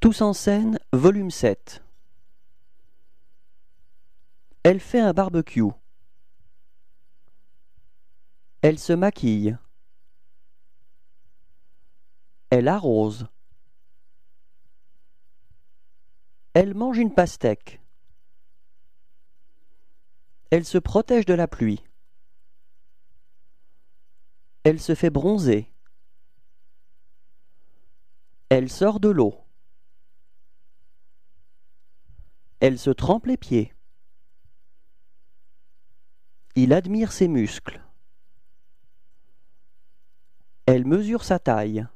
Tous en scène, volume 7. Elle fait un barbecue. Elle se maquille. Elle arrose. Elle mange une pastèque. Elle se protège de la pluie. Elle se fait bronzer. Elle sort de l'eau. Elle se trempe les pieds. Il admire ses muscles. Elle mesure sa taille.